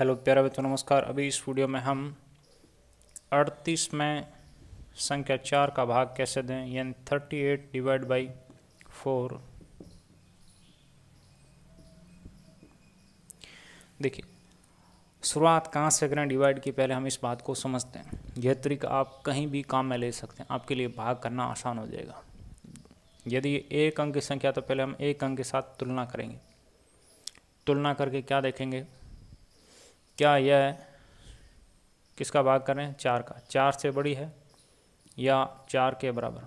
hello प्यारा मित्रों नमस्कार अभी इस वीडियो में हम 38 में संख्या चार का भाग कैसे दें यानी 38 डिवाइड बाई फोर देखिए शुरुआत कहाँ से करें डिवाइड की पहले हम इस बात को समझते हैं यह तरीका आप कहीं भी काम में ले सकते हैं आपके लिए भाग करना आसान हो जाएगा यदि एक अंक की संख्या तो पहले हम एक अंक के साथ तुलना करेंगे तुलना करके क्या देखेंगे क्या यह किसका भाग करें चार का चार से बड़ी है या चार के बराबर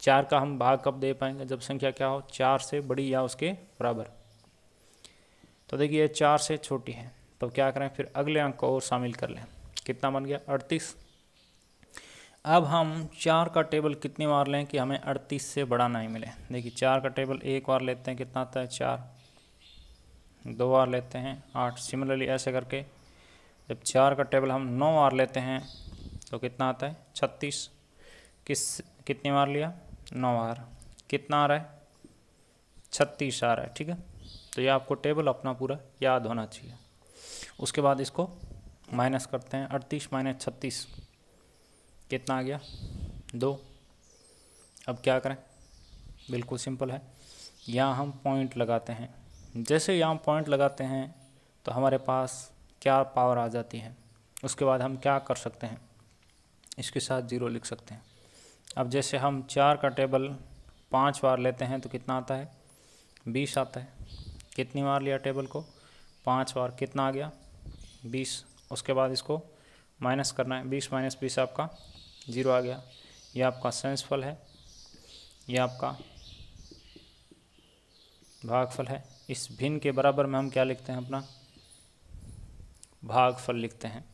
चार का हम भाग कब दे पाएंगे जब संख्या क्या हो चार से बड़ी या उसके बराबर तो देखिए चार से छोटी है तो क्या करें फिर अगले अंक को और शामिल कर लें कितना बन गया अड़तीस अब हम चार का टेबल कितनी बार लें कि हमें अड़तीस से बड़ा नहीं मिले देखिए चार का टेबल एक बार लेते हैं कितना आता है चार दो बार लेते हैं आठ सिमिलरली ऐसे करके जब चार का टेबल हम नौ बार लेते हैं तो कितना आता है छत्तीस किस कितनी बार लिया नौ बार कितना आ रहा है छत्तीस आ रहा है ठीक है तो ये आपको टेबल अपना पूरा याद होना चाहिए उसके बाद इसको माइनस करते हैं अड़तीस माइनस छत्तीस कितना आ गया दो अब क्या करें बिल्कुल सिंपल है यहाँ हम पॉइंट लगाते हैं जैसे यहाँ पॉइंट लगाते हैं तो हमारे पास क्या पावर आ जाती है उसके बाद हम क्या कर सकते हैं इसके साथ ज़ीरो लिख सकते हैं अब जैसे हम चार का टेबल पाँच बार लेते हैं तो कितना आता है बीस आता है कितनी बार लिया टेबल को पाँच बार कितना आ गया बीस उसके बाद इसको माइनस करना है बीस माइनस बीस आपका ज़ीरो आ गया यह आपका सेंसफल है यह आपका भागफल है इस भिन्न के बराबर में हम क्या लिखते हैं अपना भागफल लिखते हैं